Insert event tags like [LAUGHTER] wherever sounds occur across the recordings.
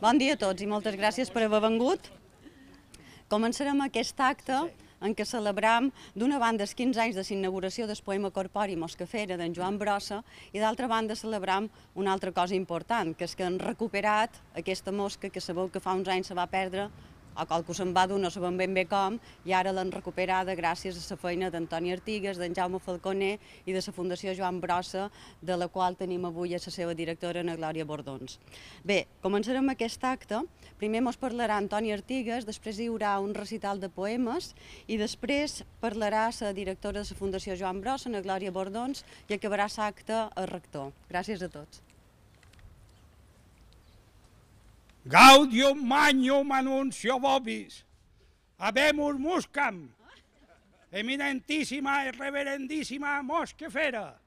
Bon dia a tots i moltes gràcies per haver vengut. Començarem aquest acte en què celebram d'una banda els 15 anys de s'inauguració del poema corpori Moscafera d'en Joan Brossa i d'altra banda celebram una altra cosa important, que és que han recuperat aquesta mosca que sabeu que fa uns anys se va perdre o que se'n va dur, no sabem ben bé com, i ara l'han recuperada gràcies a la feina d'Antoni Artigues, d'en Jaume Falconer i de la Fundació Joan Brossa, de la qual tenim avui a la seva directora, Ana Glòria Bordons. Bé, començarem aquest acte. Primer mos parlarà Antoni Artigues, després hi haurà un recital de poemes i després parlarà la directora de la Fundació Joan Brossa, Ana Glòria Bordons, i acabarà l'acte el rector. Gràcies a tots. Gaudium magnum anuncio vobis, Habemus muscam, eminentíssima i e reverendíssima mosquefera.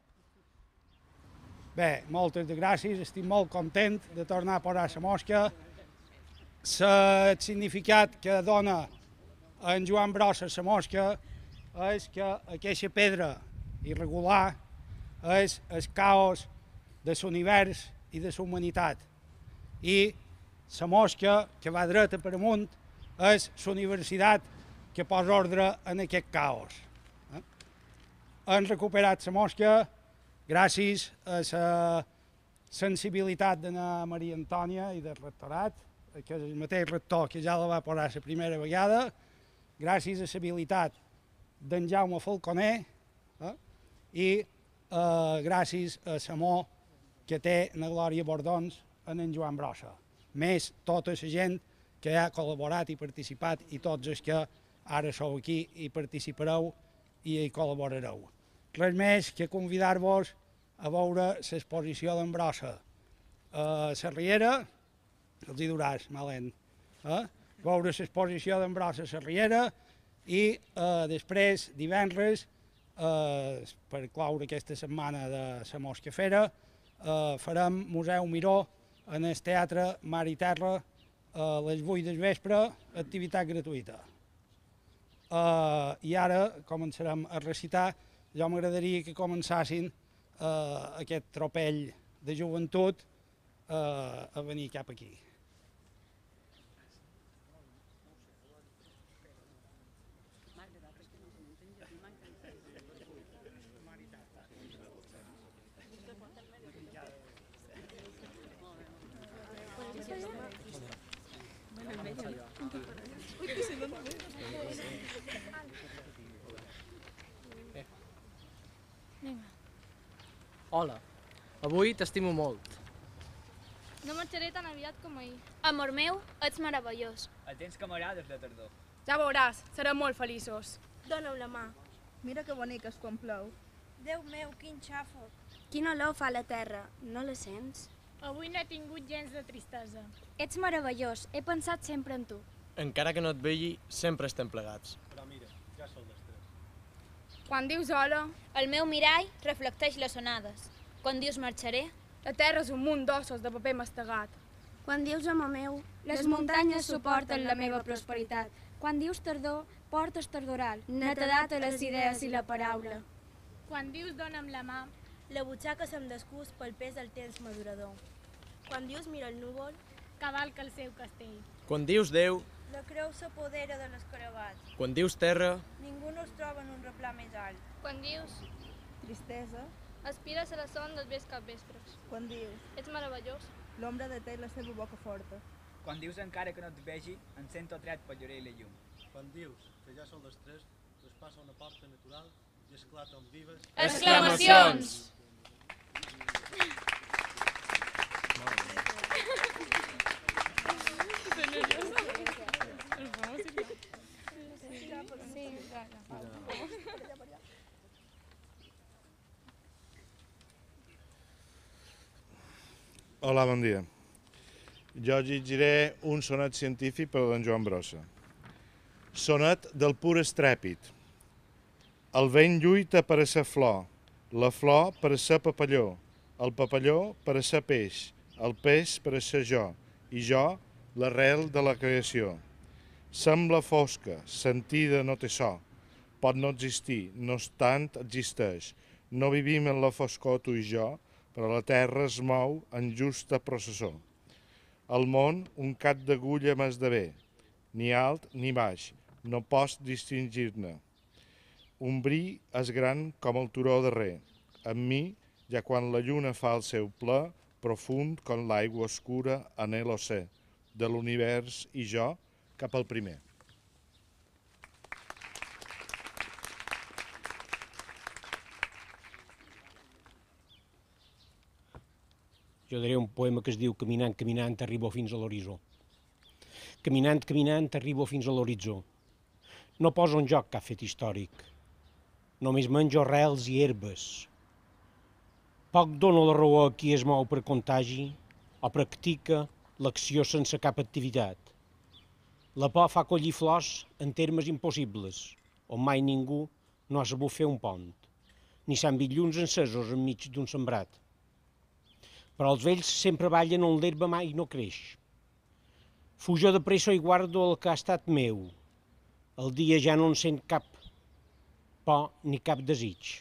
Bé, moltes gràcies, estic molt content de tornar a posar la mosca. El significat que dona en Joan Brossa la mosca és que aquesta pedra irregular és el caos de l'univers i de la humanitat. I la mosca que va dreta per amunt és la universitat que posa ordre en aquest caos. Eh? Hem recuperat la mosca gràcies a la uh, sensibilitat de la Maria Antònia i del rectorat, que és el mateix rector que ja la va posar la primera vegada, gràcies a l'habilitat d'en Jaume Falconer eh? i eh, uh, gràcies uh, a l'amor que té la Glòria Bordons en en Joan Brossa més tota la gent que ha col·laborat i participat i tots els que ara sou aquí i participareu i hi col·laborareu. Res més que convidar-vos a veure l'exposició d'en Brossa. A la Riera, els hi duràs, malent, eh? veure l'exposició d'en Brossa a la Riera i eh, després, divendres, eh, per cloure aquesta setmana de la Mosca Fera, eh, farem Museu Miró en el Teatre Mar i Terra a les 8 del vespre, activitat gratuïta. Uh, I ara començarem a recitar. Jo m'agradaria que començassin uh, aquest tropell de joventut uh, a venir cap aquí. Hola, avui t'estimo molt. No marxaré tan aviat com ahir. Amor meu, ets meravellós. El temps que m'agrades de tardor. Ja veuràs, serem molt feliços. Dóna-ho la mà. Mira que bonic és quan plou. Déu meu, quin xàfoc. Quina olor fa la terra, no la sents? Avui no he tingut gens de tristesa. Ets meravellós, he pensat sempre en tu. Encara que no et vegi, sempre estem plegats. Però mira, ja sol quan dius hola... El meu mirall reflecteix les onades. Quan dius marxaré... La terra és un munt d'ossos de paper mastegat. Quan dius home meu... Les, les muntanyes suporten la meva prosperitat. Quan dius tardor, portes tardoral, netedat a les idees i la paraula. Quan dius dona'm la mà, la butxaca se'm descús pel pes del temps madurador. Quan dius mira el núvol, cavalca el seu castell. Quan dius Déu, la creu s'apodera de les carabats. Quan dius terra... Ningú no es troba en un replà més alt. Quan dius... Tristesa. Aspires a la son dels vells capvespres. Quan dius... Ets meravellós. L'ombra té la seva boca forta. Quan dius encara que no et vegi, em sento atret pel llorer i la llum. Quan dius que ja són les 3, passa una porta natural i esclata on vives... Exclamacions! Exclamacions! Hola, bon dia. Jo llegiré un sonet científic per d'en Joan Brossa. Sonet del pur estrèpit. El vent lluita per a ser flor, la flor per a ser papalló, el papalló per a ser peix, el peix per a ser jo, i jo l'arrel de la creació. Sembla fosca, sentida no té so, pot no existir, no obstant existeix. No vivim en la foscor tu i jo, però la terra es mou en justa processó. El món un cap d'agulla m'esdevé, ni alt ni baix, no pots distingir-ne. Un bri és gran com el turó darrer, amb mi, ja quan la lluna fa el seu ple, profund com l'aigua oscura en l'oceà, de l'univers i jo cap al primer. Jo diré un poema que es diu Caminant, caminant, arribo fins a l'horitzó. Caminant, caminant, arribo fins a l'horitzó. No poso un joc que ha fet històric. Només menjo rels i herbes. Poc dono la raó a qui es mou per contagi o practica l'acció sense cap activitat. La por fa collir flors en termes impossibles, on mai ningú no ha sabut fer un pont, ni s'han vist llums encesos enmig d'un sembrat però els vells sempre ballen on l'herba mai no creix. Fujo de pressa i guardo el que ha estat meu. El dia ja no en sent cap por ni cap desig.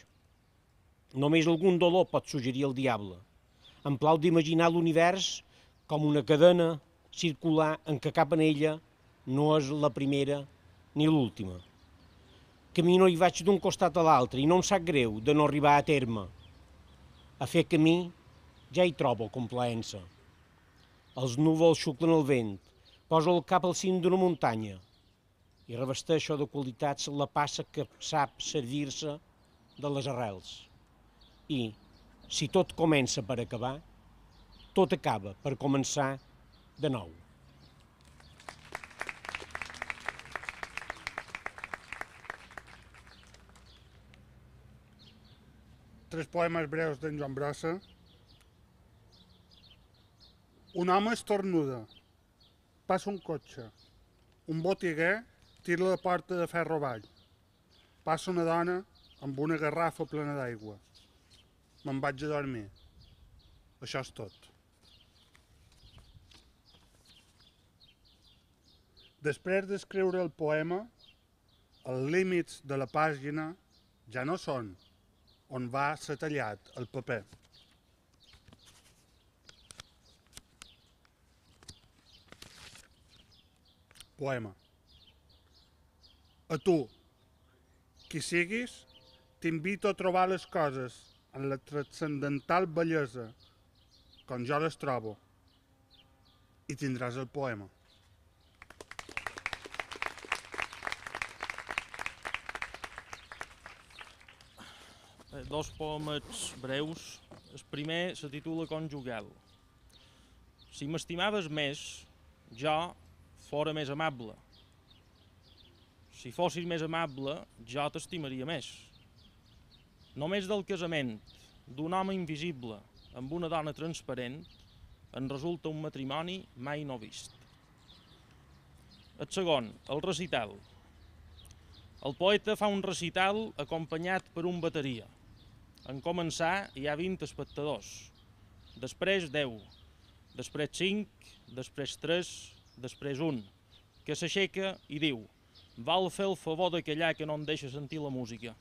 Només algun dolor pot suggerir el diable. Em plau d'imaginar l'univers com una cadena circular en què cap en ella no és la primera ni l'última. Camino i vaig d'un costat a l'altre i no em sap greu de no arribar a terme, a fer camí ja hi trobo complaença. Els núvols xuclen el vent, poso el cap al cim d'una muntanya i revesteixo de qualitats la passa que sap servir-se de les arrels. I, si tot comença per acabar, tot acaba per començar de nou. tres poemes breus d'en Joan Brossa, un home estornuda. Passa un cotxe. Un botiguer tira la porta de ferro avall. Passa una dona amb una garrafa plena d'aigua. Me'n vaig a dormir. Això és tot. Després d'escriure el poema, els límits de la pàgina ja no són on va ser tallat el paper. Poema. A tu, qui siguis, t'invito a trobar les coses en la transcendental bellesa com jo les trobo i tindràs el poema. Eh, dos poemes breus. El primer se titula Conjugal. Si m'estimaves més, jo fora més amable. Si fossis més amable, jo t'estimaria més. Només del casament d'un home invisible amb una dona transparent en resulta un matrimoni mai no vist. El segon, el recital. El poeta fa un recital acompanyat per un bateria. En començar hi ha 20 espectadors, després 10, després 5, després 3, després un, que s'aixeca i diu «Val fer el favor de callar que no em deixa sentir la música».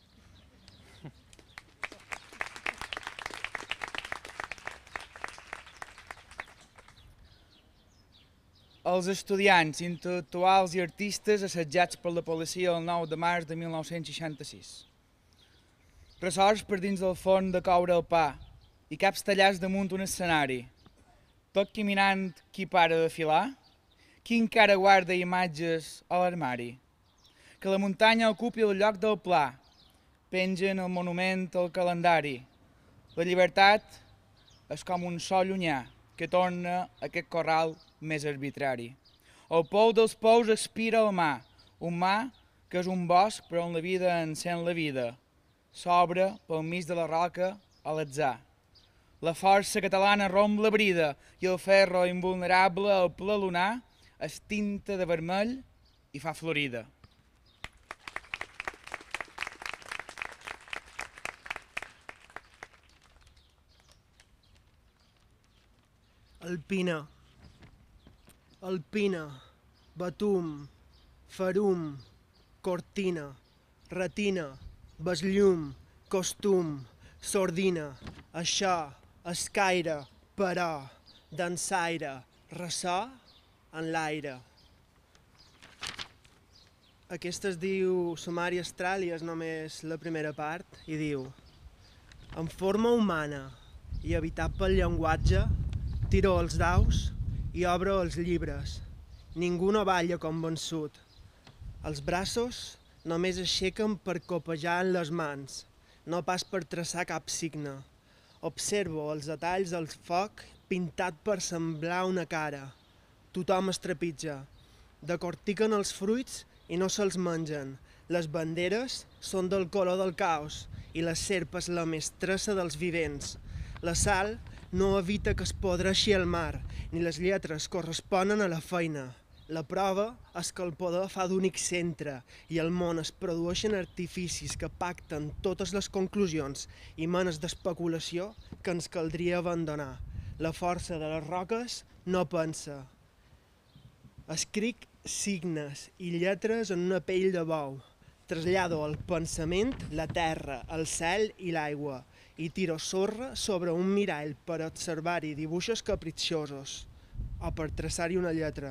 Els estudiants, intel·lectuals i artistes assetjats per la policia el 9 de març de 1966. Ressorts per dins del forn de coure el pa i caps tallats damunt un escenari. Tot caminant qui para de filar, qui encara guarda imatges a l'armari. Que la muntanya ocupi el lloc del pla, pengen el monument al calendari. La llibertat és com un sol llunyà que torna aquest corral més arbitrari. El pou dels pous aspira el mar, un mar que és un bosc però on la vida encén la vida. S'obre pel mig de la roca a l'atzar. La força catalana romp la brida i el ferro invulnerable al ple lunar es tinta de vermell i fa florida. Alpina, Alpina, Batum, Farum, Cortina, Retina, Besllum, Costum, Sordina, Aixà, Escaire, Parar, Dansaire, Ressar, en l'aire. Aquesta es diu Sumari Astral i és només la primera part i diu En forma humana i habitat pel llenguatge, tiro els daus i obro els llibres. Ningú no balla com vençut. Els braços només aixequen per copejar en les mans, no pas per traçar cap signe. Observo els detalls del foc pintat per semblar una cara tothom es trepitja. Decortiquen els fruits i no se'ls mengen. Les banderes són del color del caos i les serpes la la mestressa dels vivents. La sal no evita que es podreixi el mar, ni les lletres corresponen a la feina. La prova és que el poder fa d'únic centre i al món es produeixen artificis que pacten totes les conclusions i manes d'especulació que ens caldria abandonar. La força de les roques no pensa. Escric signes i lletres en una pell de bou. Trasllado el pensament, la terra, el cel i l'aigua i tiro sorra sobre un mirall per observar-hi dibuixos capritxosos o per traçar-hi una lletra.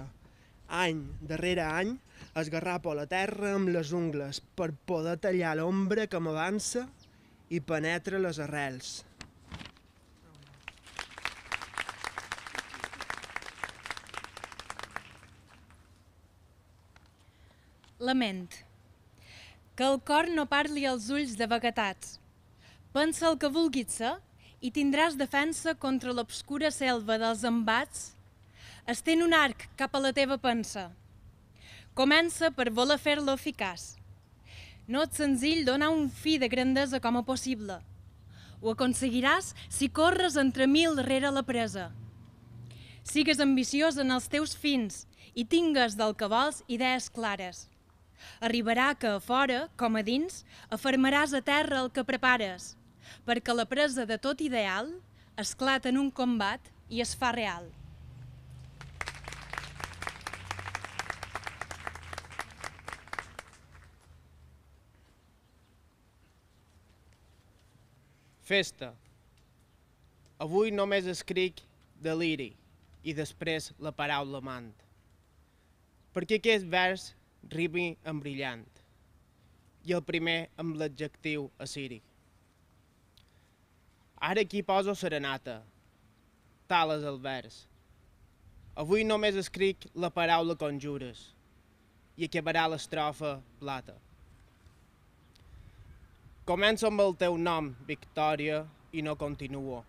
Any darrere any, esgarrapo la terra amb les ungles per poder tallar l'ombra que m'avança i penetra les arrels. la ment. Que el cor no parli als ulls de vaguetats. Pensa el que vulguis ser i tindràs defensa contra l'obscura selva dels embats. Estén un arc cap a la teva pensa. Comença per voler fer-lo eficaç. No és senzill donar un fi de grandesa com a possible. Ho aconseguiràs si corres entre mil rere la presa. Sigues ambiciós en els teus fins i tingues del que vols idees clares. Arribarà que a fora, com a dins, afermaràs a terra el que prepares, perquè la presa de tot ideal esclata en un combat i es fa real. Festa. Avui només escric deliri i després la paraula amant. Perquè aquest vers rimi en brillant i el primer amb l'adjectiu assiri. Ara aquí poso serenata, tal és el vers. Avui només escric la paraula conjures i acabarà l'estrofa plata. Començo amb el teu nom, Victòria, i no continuo.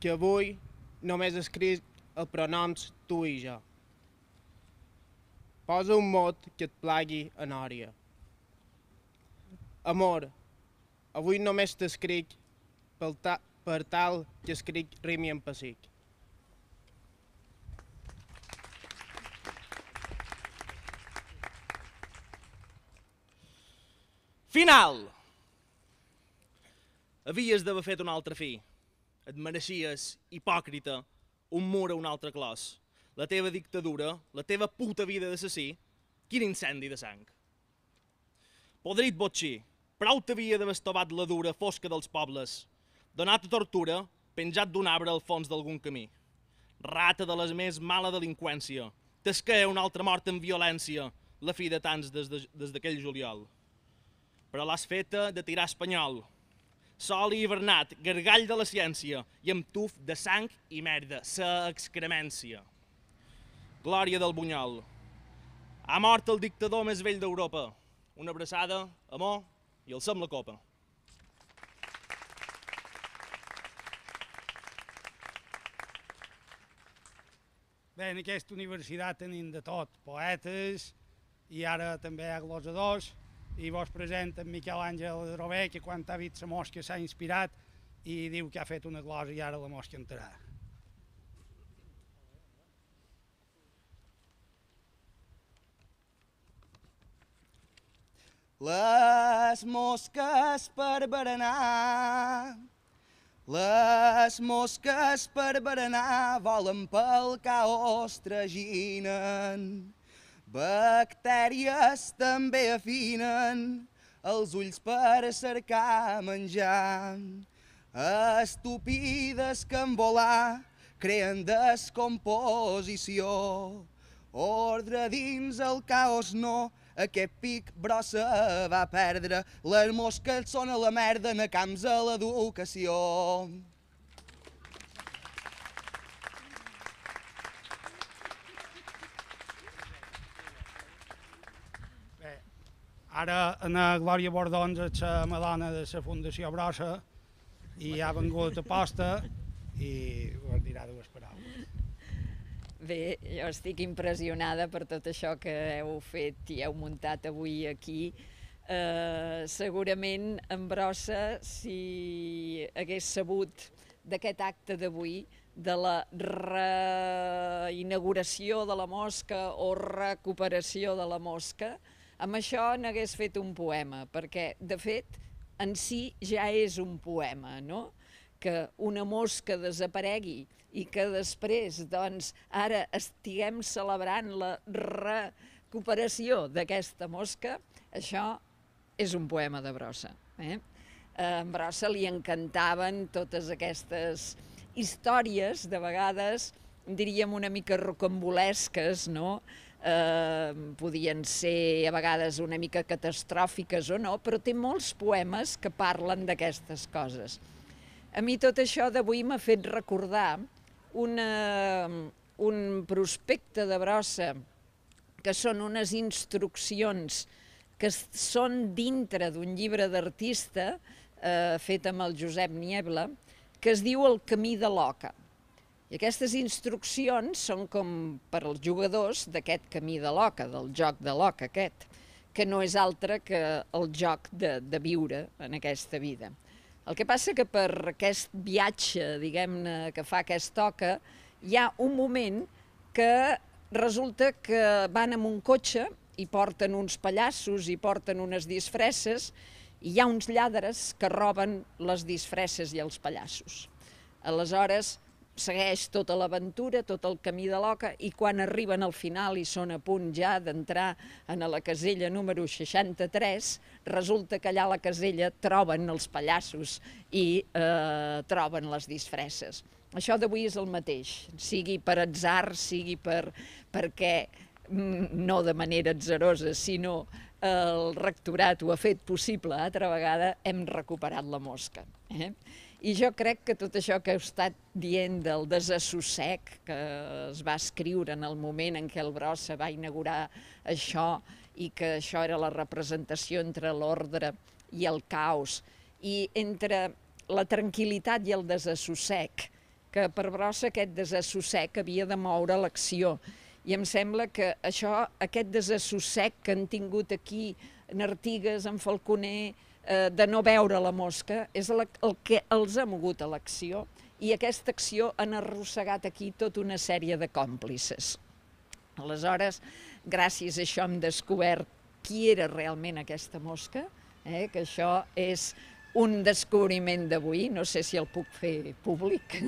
Que avui només escric els pronoms tu i jo. Posa un mot que et plagui a Nòria. Amor, avui només t'escric per, ta per tal que escric rimi en pessic. Final! Havies d'haver fet un altre fi. Et mereixies, hipòcrita, un mur a un altre clos la teva dictadura, la teva puta vida d'assassí, quin incendi de sang. Podrit botxí, prou t'havia devastobat la dura fosca dels pobles, donat a tortura, penjat d'un arbre al fons d'algun camí. Rata de les més mala delinqüència, t'esquea una altra mort en violència, la fi de tants des d'aquell de, juliol. Però l'has feta de tirar espanyol, sol i hivernat, gargall de la ciència, i amb tuf de sang i merda, sa excremència. Glòria del Bunyol. Ha mort el dictador més vell d'Europa. Una abraçada, amor i el som la copa. Bé, en aquesta universitat tenim de tot, poetes, i ara també hi ha glosadors, i vos en Miquel Àngel Drobé, que quan ha vist la mosca s'ha inspirat i diu que ha fet una glosa i ara la mosca entrarà. les mosques per berenar. Les mosques per berenar volen pel caos traginen. Bactèries també afinen els ulls per cercar menjar. Estupides que en volar creen descomposició. Ordre dins el caos no, aquest pic brossa va perdre, les mosques són a la merda en camps a l'educació. Ara, en la Glòria Bordons és la madona de la Fundació Brossa i ha vengut a posta i us dirà dues paraules. Bé, jo estic impressionada per tot això que heu fet i heu muntat avui aquí. Eh, segurament en Brossa, si hagués sabut d'aquest acte d'avui, de la reinauguració de la mosca o recuperació de la mosca, amb això n'hagués fet un poema, perquè, de fet, en si ja és un poema, no? Que una mosca desaparegui i que després, doncs, ara estiguem celebrant la recuperació d'aquesta mosca, això és un poema de Brossa. Eh? A en Brossa li encantaven totes aquestes històries, de vegades, diríem, una mica rocambolesques, no?, eh, podien ser a vegades una mica catastròfiques o no, però té molts poemes que parlen d'aquestes coses. A mi tot això d'avui m'ha fet recordar una, un prospecte de brossa, que són unes instruccions que són dintre d'un llibre d'artista eh, fet amb el Josep Niebla, que es diu El camí de l'oca. I aquestes instruccions són com per als jugadors d'aquest camí de l'oca, del joc de l'oca aquest, que no és altre que el joc de, de viure en aquesta vida. El que passa que per aquest viatge, diguem-ne, que fa aquest toca, hi ha un moment que resulta que van amb un cotxe i porten uns pallassos, i porten unes disfresses, i hi ha uns lladres que roben les disfresses i els pallassos. Aleshores, segueix tota l'aventura, tot el camí de l'Oca, i quan arriben al final i són a punt ja d'entrar en la casella número 63, resulta que allà a la casella troben els pallassos i eh, troben les disfresses. Això d'avui és el mateix, sigui per atzar, sigui per, perquè mm, no de manera atzarosa, sinó eh, el rectorat ho ha fet possible altra vegada, hem recuperat la mosca. Eh? I jo crec que tot això que heu estat dient del desassossec que es va escriure en el moment en què el Brossa va inaugurar això i que això era la representació entre l'ordre i el caos i entre la tranquil·litat i el desassossec, que per Brossa aquest desassossec havia de moure l'acció. I em sembla que això, aquest desassossec que han tingut aquí en Artigues, en Falconer, Eh, de no veure la mosca és la, el que els ha mogut a l'acció i aquesta acció han arrossegat aquí tota una sèrie de còmplices. Aleshores, gràcies a això hem descobert qui era realment aquesta mosca, eh, que això és un descobriment d'avui, no sé si el puc fer públic.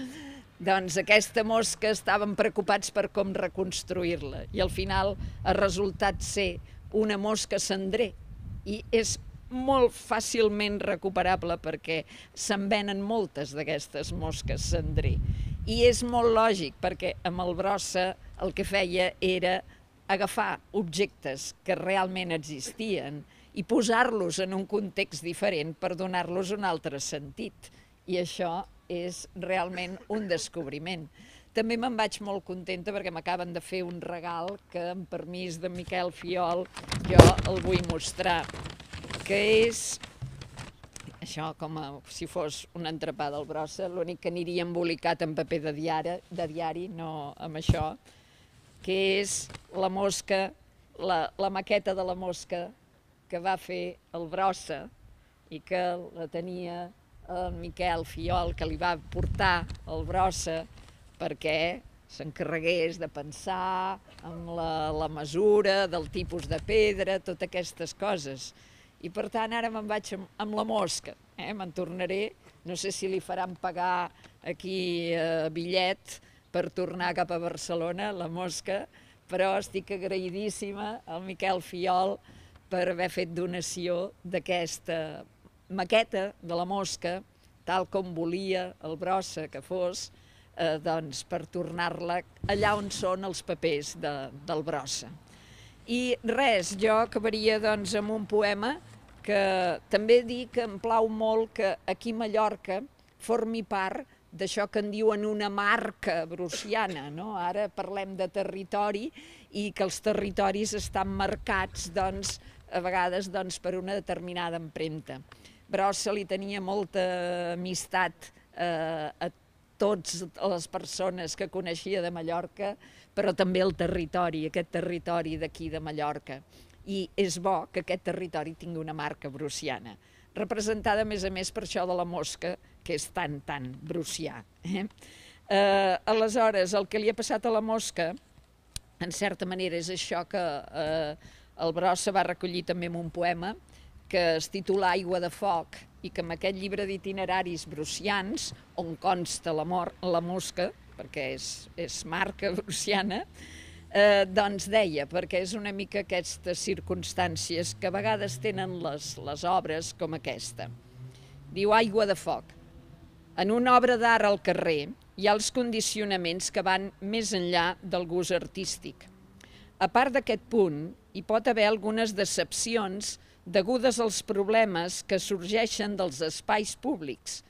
[LAUGHS] doncs aquesta mosca estaven preocupats per com reconstruir-la i al final ha resultat ser una mosca cendrer i és molt fàcilment recuperable perquè se'n venen moltes d'aquestes mosques cendrí. I és molt lògic perquè amb el brossa el que feia era agafar objectes que realment existien i posar-los en un context diferent per donar-los un altre sentit. I això és realment un descobriment. També me'n vaig molt contenta perquè m'acaben de fer un regal que, amb permís de Miquel Fiol, jo el vull mostrar que és això com a, si fos un entrepà del brossa, l'únic que aniria embolicat en paper de diari, de diari no amb això, que és la mosca, la, la maqueta de la mosca que va fer el brossa i que la tenia el Miquel Fiol, que li va portar el brossa perquè s'encarregués de pensar en la, la mesura, del tipus de pedra, totes aquestes coses. I per tant ara me'n vaig amb, amb la mosca, eh? me'n tornaré, no sé si li faran pagar aquí eh, bitllet per tornar cap a Barcelona, la mosca, però estic agraïdíssima al Miquel Fiol per haver fet donació d'aquesta maqueta de la mosca, tal com volia el brossa que fos, eh, doncs, per tornar-la allà on són els papers de, del brossa. I res, jo acabaria doncs, amb un poema que també dic que em plau molt que aquí a Mallorca formi part d'això que en diuen una marca bruciana. No? Ara parlem de territori i que els territoris estan marcats doncs, a vegades doncs, per una determinada empremta. Brossa li tenia molta amistat eh, a tots les persones que coneixia de Mallorca, però també el territori, aquest territori d'aquí de Mallorca i és bo que aquest territori tingui una marca bruciana, representada a més a més per això de la mosca, que és tan, tan brucià. Eh? Eh, aleshores, el que li ha passat a la mosca, en certa manera, és això que eh, el Brossa va recollir també en un poema, que es titula Aigua de foc, i que amb aquest llibre d'itineraris brucians, on consta la, mor, la mosca, perquè és, és marca [LAUGHS] bruciana, Eh, doncs deia, perquè és una mica aquestes circumstàncies que a vegades tenen les, les obres com aquesta. Diu aigua de foc. En una obra d'art al carrer hi ha els condicionaments que van més enllà del gust artístic. A part d'aquest punt, hi pot haver algunes decepcions degudes als problemes que sorgeixen dels espais públics,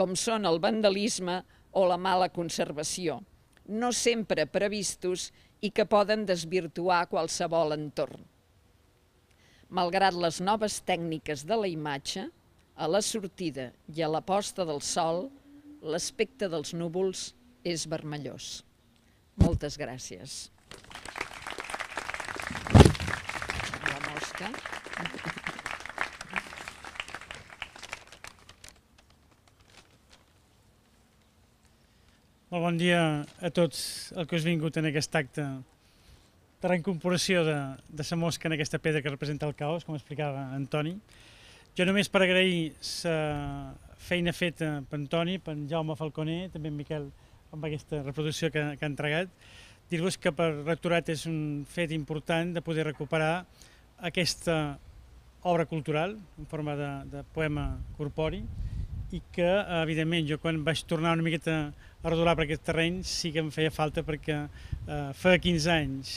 com són el vandalisme o la mala conservació, no sempre previstos i que poden desvirtuar qualsevol entorn. Malgrat les noves tècniques de la imatge, a la sortida i a la posta del sol, l'aspecte dels núvols és vermellós. Moltes gràcies. La mosca. bon dia a tots els que us vingut en aquest acte de reincorporació de, de sa mosca en aquesta pedra que representa el caos, com explicava Antoni. Jo només per agrair la feina feta per Antoni, per Jaume Falconer, també en Miquel, amb aquesta reproducció que, que ha entregat, dir-vos que per rectorat és un fet important de poder recuperar aquesta obra cultural en forma de, de poema corpori, i que, evidentment, jo quan vaig tornar una miqueta a rodolar per aquest terreny sí que em feia falta perquè eh, fa 15 anys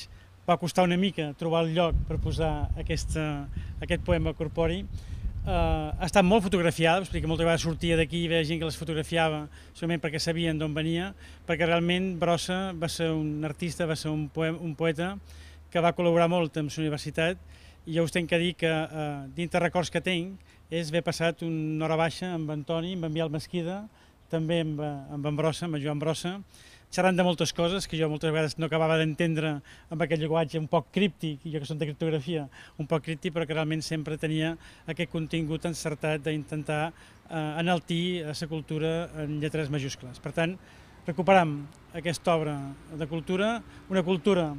va costar una mica trobar el lloc per posar aquesta, aquest poema corpori. Eh, ha estat molt fotografiada, que moltes vegades sortia d'aquí i veia gent que les fotografiava solament perquè sabien d'on venia, perquè realment Brossa va ser un artista, va ser un, un poeta que va col·laborar molt amb la universitat i ja us tenc que dir que eh, dintre records que tinc és haver passat una hora baixa amb Antoni, amb en Biel Mesquida, també amb, eh, amb en Brossa, amb en Joan Brossa, xerrant de moltes coses que jo moltes vegades no acabava d'entendre amb aquest llenguatge un poc críptic, jo que som de criptografia, un poc críptic, però que realment sempre tenia aquest contingut encertat d'intentar eh, enaltir la eh, cultura en lletres majúscules. Per tant, recuperam aquesta obra de cultura, una cultura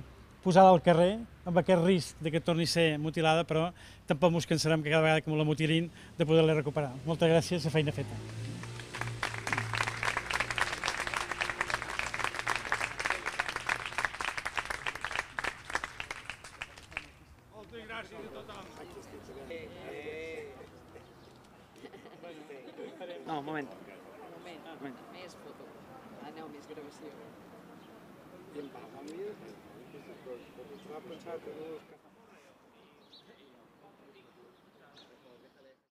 posada al carrer, amb aquest risc de que torni a ser mutilada, però tampoc ens cansarem que cada vegada que la mutilin de poder-la recuperar. Moltes gràcies, a feina feta.